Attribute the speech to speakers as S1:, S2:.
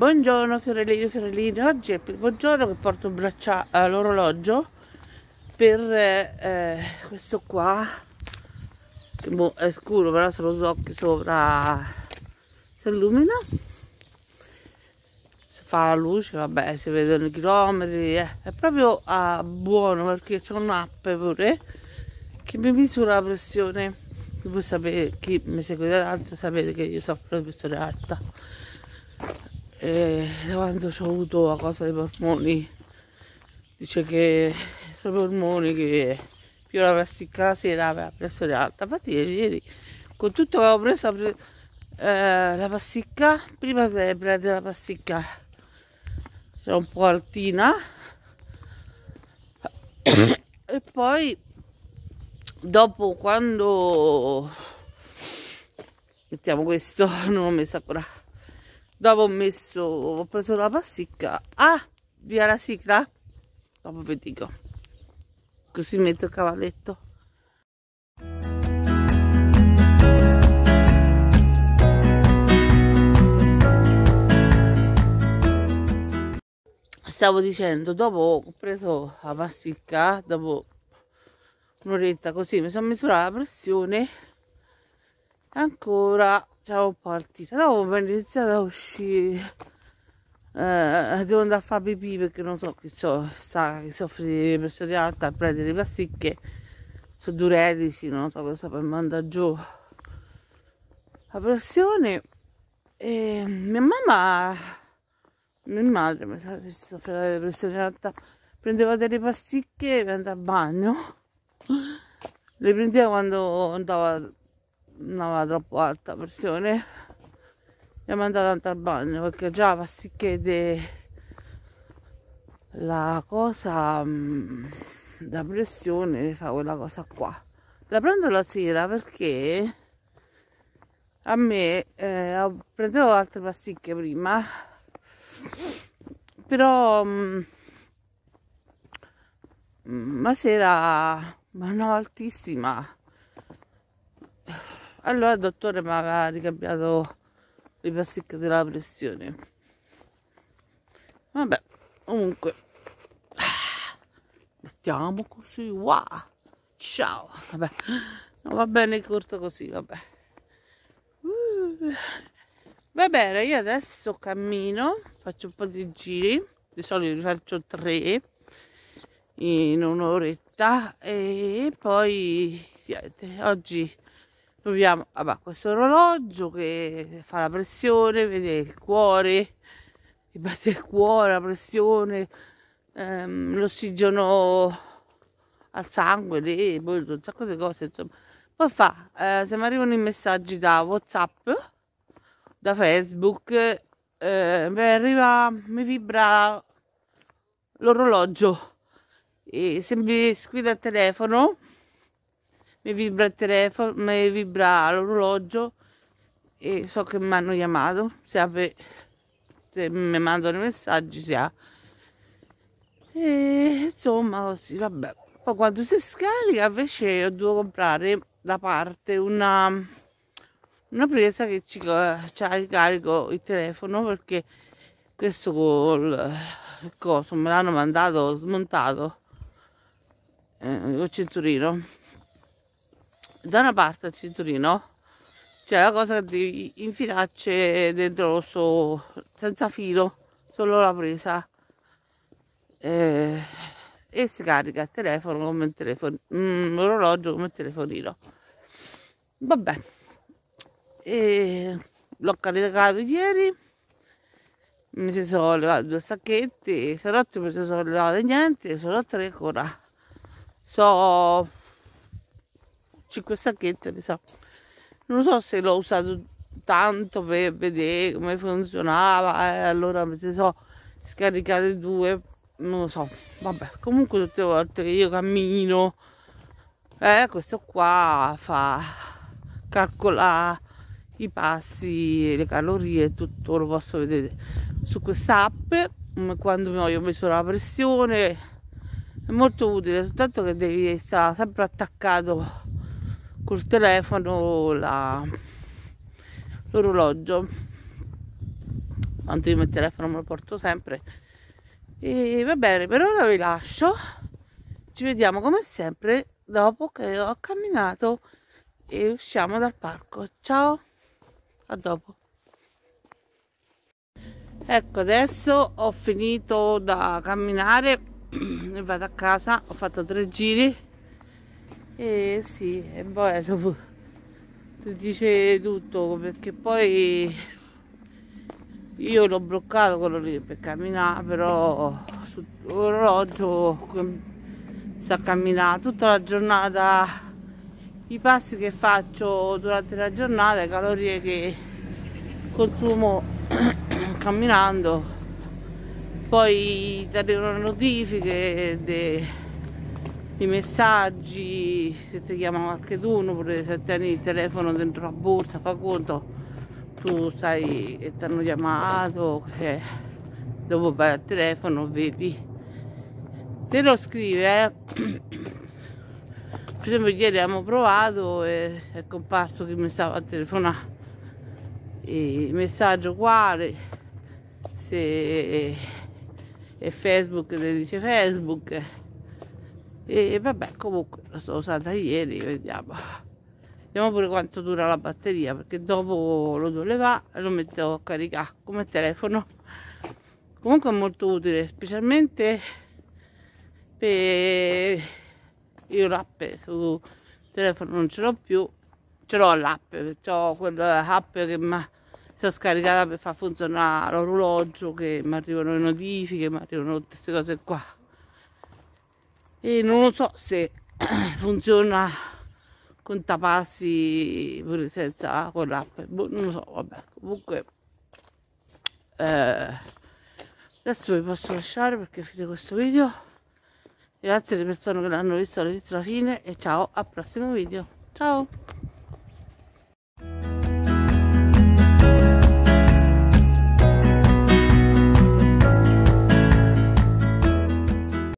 S1: Buongiorno Fiorellino Fiorellini, oggi è il primo giorno che porto l'orologio per eh, questo qua, che boh, è scuro però sono gli occhi sopra si illumina, si fa la luce, vabbè si vedono i chilometri, eh. è proprio ah, buono perché c'è un'app pure che mi misura la pressione, voi sapete, chi mi segue da tanto sapete che io soffro di pressione alta e eh, quando ho avuto la cosa dei polmoni dice che sono polmoni che più la plastica la sera aveva la pressione alta infatti ieri con tutto che avevo preso eh, la pasticca prima di prendere la pasticca c'era un po' altina e poi dopo quando mettiamo questo non l'ho messo ancora dopo ho messo ho preso la pasticca ah via la sigla dopo vi dico così metto il cavalletto stavo dicendo dopo ho preso la pasticca dopo un'oretta così mi sono misurata la pressione ancora siamo partiti dopo abbiamo iniziato a uscire eh, devo andare a fare pipì perché non so chi so sa che soffre di pressione alta a prendere le pasticche sono diuretici non so cosa per mandare giù la pressione e eh, mia mamma mia madre mi sa che soffre di pressione alta prendeva delle pasticche e andava a bagno le prendeva quando andava andava troppo alta pressione e mi è andata tanto al bagno perché già fa sì che de... la cosa mm, da pressione fa quella cosa qua la prendo la sera perché a me eh, prendevo altre pasticche prima però mh, mm, mm, la sera ma no altissima allora il dottore mi aveva ricambiato le pasticche della pressione. Vabbè, comunque. Mettiamo così, wow! Ciao! Vabbè, no, va bene corto così, vabbè. Uh. Va bene, io adesso cammino, faccio un po' di giri, di solito faccio tre in un'oretta e poi niente, oggi proviamo a ah, questo orologio che fa la pressione vede il cuore che batte il cuore la pressione ehm, l'ossigeno al sangue lì poi un sacco di cose insomma poi fa eh, se mi arrivano i messaggi da whatsapp da facebook eh, mi arriva mi vibra l'orologio e se mi squilla al telefono mi vibra il telefono, mi vibra l'orologio e so che mi hanno chiamato, se, ave, se mi mandano i messaggi si ha. E insomma così, vabbè. Poi quando si scarica invece ho dovuto comprare da parte una, una presa che ci, ci ricarico il telefono perché questo col coso me l'hanno mandato smontato eh, col cinturino da una parte il cinturino c'è cioè la cosa di infilarci dentro rosso senza filo solo la presa eh, e si carica il telefono come il telefono mm, l'orologio come il telefonino vabbè e l'ho caricato ieri mi si sono levati due sacchetti carote non mi si sono levate niente sono tre ancora so 5 sacchette mi sa non so se l'ho usato tanto per vedere come funzionava e eh, allora mi so scaricate due non lo so vabbè comunque tutte le volte che io cammino eh, questo qua fa calcolare i passi le calorie tutto lo posso vedere su questa app quando mi voglio misurare la pressione è molto utile soltanto che devi stare sempre attaccato col telefono l'orologio tanto io il telefono me lo porto sempre e va bene per ora vi lascio ci vediamo come sempre dopo che ho camminato e usciamo dal parco ciao a dopo ecco adesso ho finito da camminare e vado a casa ho fatto tre giri eh, e sì, è bello, ti dice tutto perché poi io l'ho bloccato quello lì per camminare, però sull'orologio sta camminando tutta la giornata, i passi che faccio durante la giornata, le calorie che consumo camminando, poi ti arrivano notifiche. De, i messaggi, se ti chiama qualcuno, pure se tieni il telefono dentro la borsa, fa conto, tu sai che ti hanno chiamato, che dopo vai al telefono, vedi. Te lo scrive, eh. Per esempio ieri abbiamo provato e è comparso che mi stava a telefonare. il messaggio quale, se è Facebook, te dice Facebook e, vabbè comunque la sto usata ieri vediamo vediamo pure quanto dura la batteria perché dopo lo doleva e lo metto a caricare come telefono comunque è molto utile specialmente per io l'app su telefono non ce l'ho più ce l'ho l'app ho quell'app che mi sono scaricata per far funzionare l'orologio che mi arrivano le notifiche mi arrivano tutte queste cose qua e non lo so se funziona con tapassi pure senza con l'app boh, non lo so vabbè comunque eh, adesso vi posso lasciare perché fine questo video grazie alle persone che l'hanno visto all'inizio alla fine e ciao al prossimo video ciao